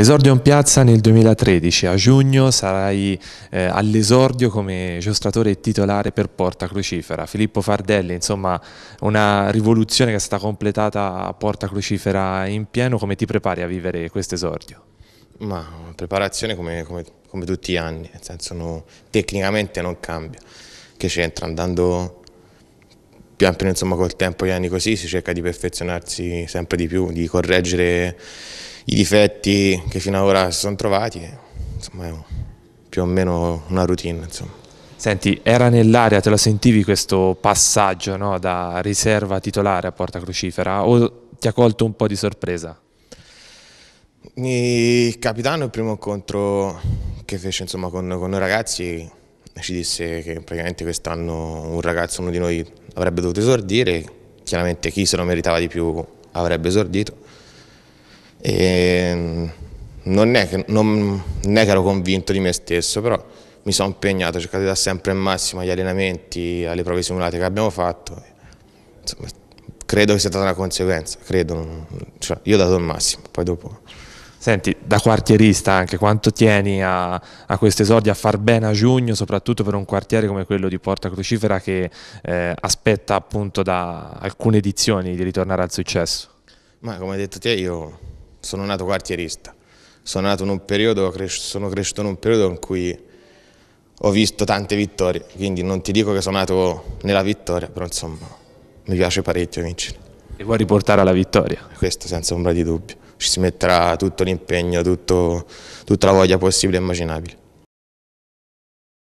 L'esordio in piazza nel 2013, a giugno sarai eh, all'esordio come giostratore titolare per Porta Crucifera. Filippo Fardelli, insomma una rivoluzione che è stata completata a Porta Crucifera in pieno, come ti prepari a vivere questo esordio? Ma preparazione come, come, come tutti gli anni, nel senso no, tecnicamente non cambia, che c'entra andando pian piano insomma col tempo gli anni così si cerca di perfezionarsi sempre di più, di correggere i difetti che fino ad ora si sono trovati, eh, insomma è più o meno una routine. Insomma. Senti, era nell'area, te lo sentivi questo passaggio no? da riserva titolare a porta crucifera o ti ha colto un po' di sorpresa? Il capitano, il primo incontro che fece insomma, con, con, noi ragazzi, ci disse che praticamente quest'anno un ragazzo, uno di noi, avrebbe dovuto esordire, chiaramente chi se lo meritava di più avrebbe esordito e mm, non è, che, non, non è che ero convinto di me stesso, però mi sono impegnato, ho cercato di dare sempre il massimo agli allenamenti, alle prove simulate che abbiamo fatto. Insomma, credo che sia stata una conseguenza, credo. Cioè, io ho dato il massimo, poi dopo... Senti, da quartierista anche, quanto tieni a, a questo esordio, a far bene a giugno, soprattutto per un quartiere come quello di Porta Crocifera che eh, aspetta appunto da alcune edizioni di ritornare al successo? Ma come hai detto te, io sono nato quartierista, sono, nato in un periodo, sono cresciuto in un periodo in cui ho visto tante vittorie, quindi non ti dico che sono nato nella vittoria, però insomma mi piace parecchio vincere. E vuoi riportare alla vittoria? Questo senza ombra di dubbio, ci si metterà tutto l'impegno, tutta la voglia possibile e immaginabile.